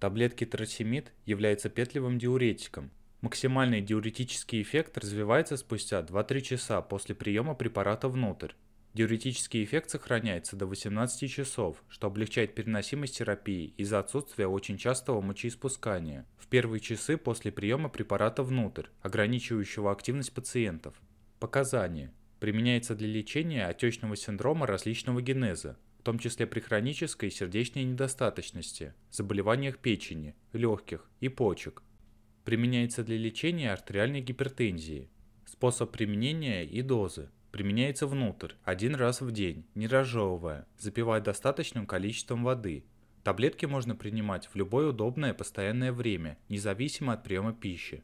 Таблетки тросимид является петливым диуретиком. Максимальный диуретический эффект развивается спустя 2-3 часа после приема препарата внутрь. Диуретический эффект сохраняется до 18 часов, что облегчает переносимость терапии из-за отсутствия очень частого мочеиспускания в первые часы после приема препарата внутрь, ограничивающего активность пациентов. Показания. Применяется для лечения отечного синдрома различного генеза, том числе при хронической сердечной недостаточности, заболеваниях печени, легких и почек. Применяется для лечения артериальной гипертензии. Способ применения и дозы. Применяется внутрь, один раз в день, не разжевывая, запивая достаточным количеством воды. Таблетки можно принимать в любое удобное постоянное время, независимо от приема пищи.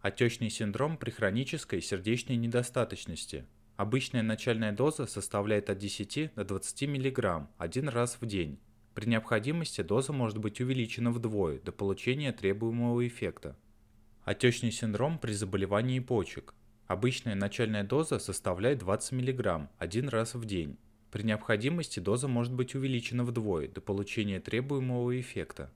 Отечный синдром при хронической сердечной недостаточности – Обычная начальная доза составляет от 10 до 20 мг один раз в день. При необходимости доза может быть увеличена вдвое до получения требуемого эффекта. Отечный синдром при заболевании почек. Обычная начальная доза составляет 20 мг один раз в день. При необходимости доза может быть увеличена вдвое до получения требуемого эффекта.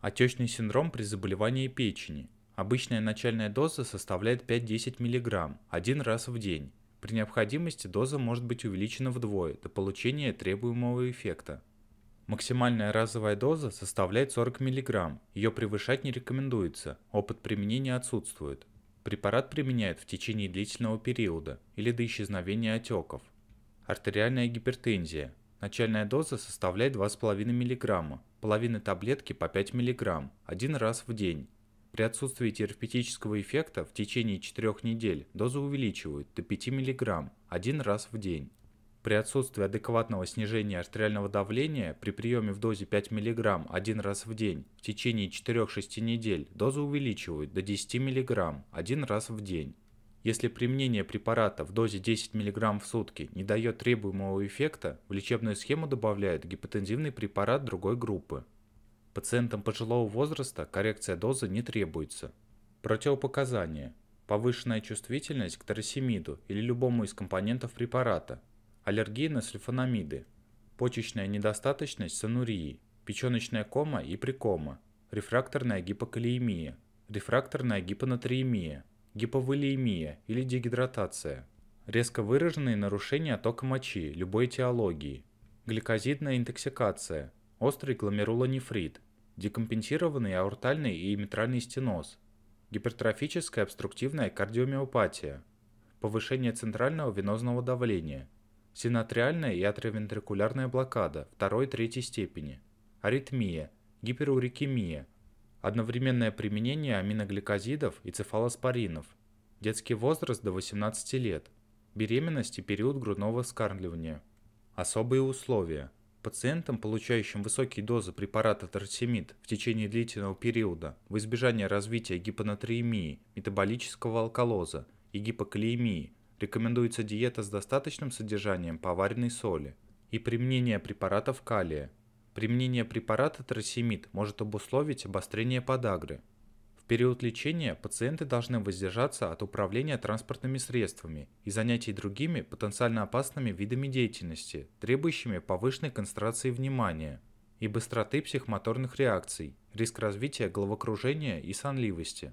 Отечный синдром при заболевании печени. Обычная начальная доза составляет 5-10 мг один раз в день. При необходимости доза может быть увеличена вдвое до получения требуемого эффекта. Максимальная разовая доза составляет 40 мг, ее превышать не рекомендуется, опыт применения отсутствует. Препарат применяют в течение длительного периода или до исчезновения отеков. Артериальная гипертензия. Начальная доза составляет 2,5 мг, половины таблетки по 5 мг, один раз в день, при отсутствии терапевтического эффекта в течение 4 недель дозу увеличивают до 5 мг один раз в день. При отсутствии адекватного снижения артериального давления при приеме в дозе 5 мг один раз в день в течение 4-6 недель дозу увеличивают до 10 мг один раз в день. Если применение препарата в дозе 10 мг в сутки не дает требуемого эффекта, в лечебную схему добавляют гипотензивный препарат другой группы. Пациентам пожилого возраста коррекция дозы не требуется. Противопоказания. Повышенная чувствительность к торосемиду или любому из компонентов препарата. Аллергия на сульфанамиды. Почечная недостаточность с анурией. Печеночная кома и прикома. Рефракторная гипокалиемия. Рефракторная гипонатриемия. Гиповылиемия или дегидратация. Резко выраженные нарушения тока мочи любой этиологии. Гликозидная интоксикация. Острый гломерулонефрит декомпенсированный аортальный и митральный стеноз, гипертрофическая обструктивная кардиомиопатия, повышение центрального венозного давления, синатриальная и атриовентрикулярная блокада второй-третьей степени, аритмия, гиперурикемия, одновременное применение аминогликозидов и цефалоспоринов, детский возраст до 18 лет, беременность и период грудного вскармливания. Особые условия – Пациентам, получающим высокие дозы препарата торсимид в течение длительного периода в избежание развития гипонатриемии, метаболического алкалоза и гипокалиемии, рекомендуется диета с достаточным содержанием поваренной соли и применение препаратов калия. Применение препарата торсимид может обусловить обострение подагры, период лечения пациенты должны воздержаться от управления транспортными средствами и занятий другими потенциально опасными видами деятельности, требующими повышенной концентрации внимания и быстроты психомоторных реакций, риск развития головокружения и сонливости.